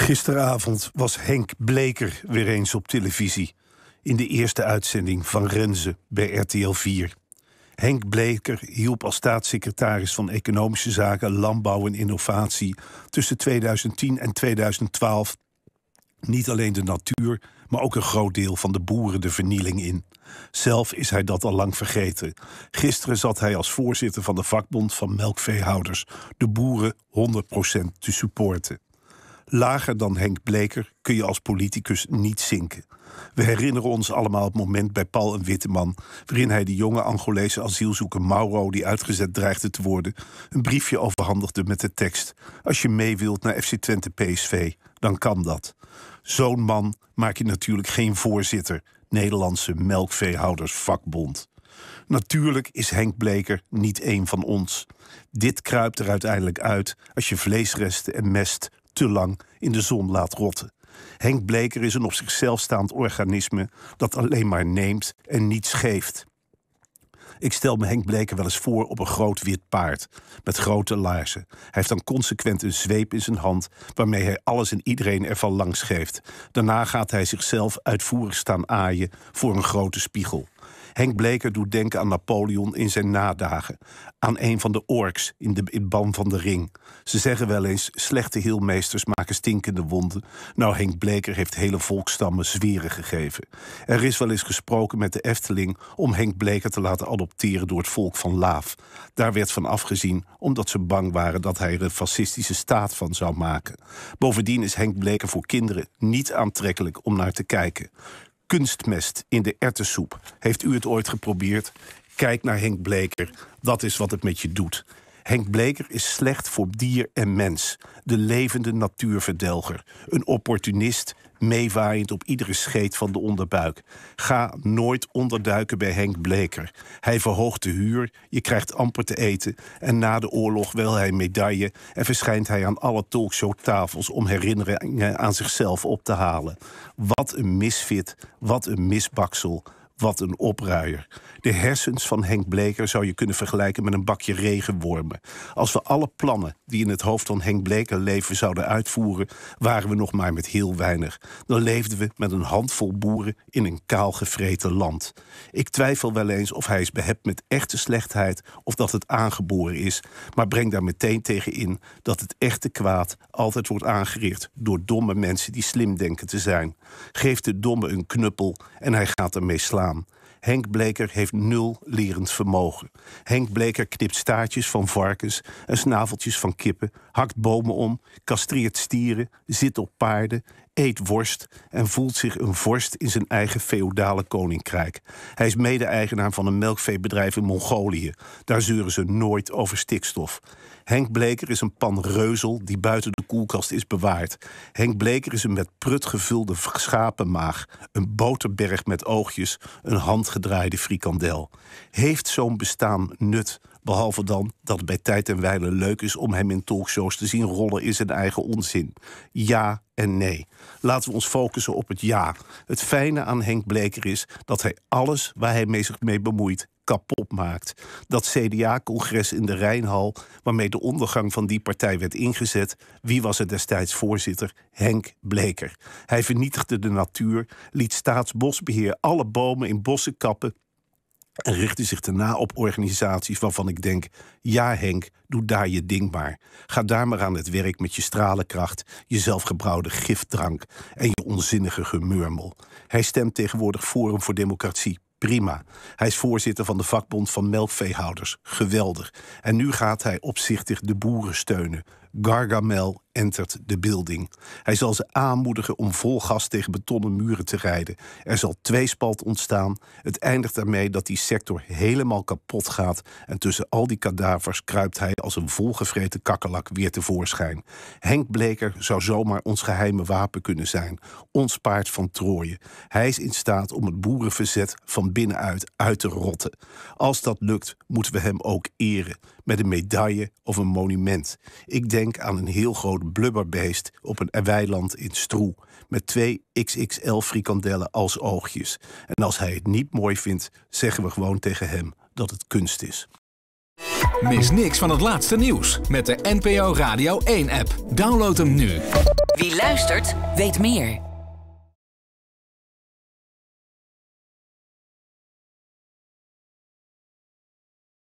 Gisteravond was Henk Bleker weer eens op televisie. In de eerste uitzending van Renze bij RTL 4. Henk Bleker hielp als staatssecretaris van Economische Zaken, Landbouw en Innovatie tussen 2010 en 2012 niet alleen de natuur, maar ook een groot deel van de boeren de vernieling in. Zelf is hij dat al lang vergeten. Gisteren zat hij als voorzitter van de vakbond van melkveehouders de boeren 100% te supporten. Lager dan Henk Bleker kun je als politicus niet zinken. We herinneren ons allemaal het moment bij Paul en Witteman... waarin hij de jonge Angolese asielzoeker Mauro... die uitgezet dreigde te worden, een briefje overhandigde met de tekst... als je mee wilt naar FC Twente PSV, dan kan dat. Zo'n man maak je natuurlijk geen voorzitter... Nederlandse melkveehoudersvakbond. Natuurlijk is Henk Bleker niet één van ons. Dit kruipt er uiteindelijk uit als je vleesresten en mest te lang in de zon laat rotten. Henk Bleker is een op zichzelf staand organisme dat alleen maar neemt en niets geeft. Ik stel me Henk Bleker wel eens voor op een groot wit paard met grote laarzen. Hij heeft dan consequent een zweep in zijn hand waarmee hij alles en iedereen ervan langs geeft. Daarna gaat hij zichzelf uitvoerig staan aaien voor een grote spiegel. Henk Bleker doet denken aan Napoleon in zijn nadagen. Aan een van de orks in de in ban van de ring. Ze zeggen wel eens, slechte heelmeesters maken stinkende wonden. Nou, Henk Bleker heeft hele volkstammen zweren gegeven. Er is wel eens gesproken met de Efteling om Henk Bleker te laten adopteren door het volk van Laaf. Daar werd van afgezien omdat ze bang waren dat hij er een fascistische staat van zou maken. Bovendien is Henk Bleker voor kinderen niet aantrekkelijk om naar te kijken kunstmest in de ertensoep Heeft u het ooit geprobeerd? Kijk naar Henk Bleker. Dat is wat het met je doet. Henk Bleker is slecht voor dier en mens. De levende natuurverdelger. Een opportunist, meewaaiend op iedere scheet van de onderbuik. Ga nooit onderduiken bij Henk Bleker. Hij verhoogt de huur, je krijgt amper te eten... en na de oorlog wil hij medaille... en verschijnt hij aan alle talkshowtafels... om herinneringen aan zichzelf op te halen. Wat een misfit, wat een misbaksel... Wat een opruier. De hersens van Henk Bleker zou je kunnen vergelijken met een bakje regenwormen. Als we alle plannen die in het hoofd van Henk Bleker leven zouden uitvoeren, waren we nog maar met heel weinig. Dan leefden we met een handvol boeren in een kaal gevreten land. Ik twijfel wel eens of hij is behept met echte slechtheid of dat het aangeboren is, maar breng daar meteen tegen in dat het echte kwaad altijd wordt aangericht door domme mensen die slim denken te zijn. Geef de domme een knuppel en hij gaat ermee slaan. Henk Bleker heeft nul lerend vermogen. Henk Bleker knipt staartjes van varkens en snaveltjes van kippen, hakt bomen om, castreert stieren, zit op paarden eet worst en voelt zich een vorst in zijn eigen feodale koninkrijk. Hij is mede-eigenaar van een melkveebedrijf in Mongolië. Daar zeuren ze nooit over stikstof. Henk Bleker is een pan reuzel die buiten de koelkast is bewaard. Henk Bleker is een met prut gevulde schapenmaag, een boterberg met oogjes, een handgedraaide frikandel. Heeft zo'n bestaan nut? Behalve dan dat het bij tijd en wijle leuk is om hem in talkshows te zien rollen in zijn eigen onzin. Ja en nee. Laten we ons focussen op het ja. Het fijne aan Henk Bleker is dat hij alles waar hij mee zich mee bemoeit kapot maakt. Dat CDA-congres in de Rijnhal, waarmee de ondergang van die partij werd ingezet, wie was er destijds voorzitter? Henk Bleker. Hij vernietigde de natuur, liet staatsbosbeheer alle bomen in bossen kappen en richtte zich daarna op organisaties waarvan ik denk: ja, Henk, doe daar je ding maar. Ga daar maar aan het werk met je stralenkracht, je zelfgebrouwde giftdrank en je onzinnige gemurmel. Hij stemt tegenwoordig Forum voor Democratie. Prima. Hij is voorzitter van de vakbond van melkveehouders. Geweldig. En nu gaat hij opzichtig de boeren steunen. Gargamel entert de building. Hij zal ze aanmoedigen om vol gas tegen betonnen muren te rijden. Er zal tweespalt ontstaan. Het eindigt daarmee dat die sector helemaal kapot gaat. En tussen al die kadavers kruipt hij als een volgevreten kakkelak weer tevoorschijn. Henk Bleker zou zomaar ons geheime wapen kunnen zijn. Ons paard van Troje. Hij is in staat om het boerenverzet van binnenuit uit te rotten. Als dat lukt, moeten we hem ook eren met een medaille of een monument. Ik denk aan een heel groot blubberbeest op een weiland in Stroe. Met twee XXL frikandellen als oogjes. En als hij het niet mooi vindt, zeggen we gewoon tegen hem dat het kunst is. Mis niks van het laatste nieuws met de NPO Radio 1-app. Download hem nu. Wie luistert, weet meer.